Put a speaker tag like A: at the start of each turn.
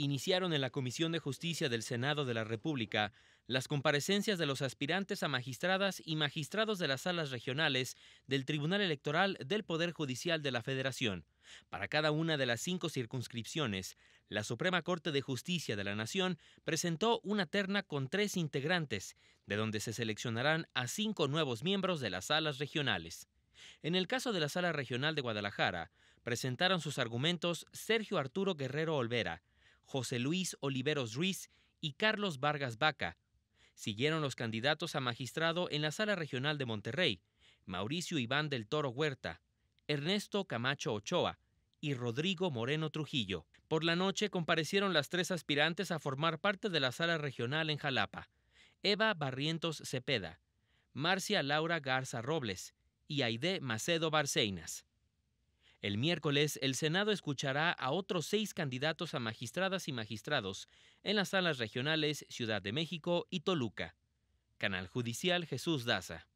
A: iniciaron en la Comisión de Justicia del Senado de la República las comparecencias de los aspirantes a magistradas y magistrados de las salas regionales del Tribunal Electoral del Poder Judicial de la Federación. Para cada una de las cinco circunscripciones, la Suprema Corte de Justicia de la Nación presentó una terna con tres integrantes, de donde se seleccionarán a cinco nuevos miembros de las salas regionales. En el caso de la Sala Regional de Guadalajara, presentaron sus argumentos Sergio Arturo Guerrero Olvera, José Luis Oliveros Ruiz y Carlos Vargas Vaca. Siguieron los candidatos a magistrado en la Sala Regional de Monterrey, Mauricio Iván del Toro Huerta, Ernesto Camacho Ochoa y Rodrigo Moreno Trujillo. Por la noche comparecieron las tres aspirantes a formar parte de la Sala Regional en Jalapa, Eva Barrientos Cepeda, Marcia Laura Garza Robles y Aide Macedo Barceinas. El miércoles, el Senado escuchará a otros seis candidatos a magistradas y magistrados en las salas regionales Ciudad de México y Toluca. Canal Judicial Jesús Daza.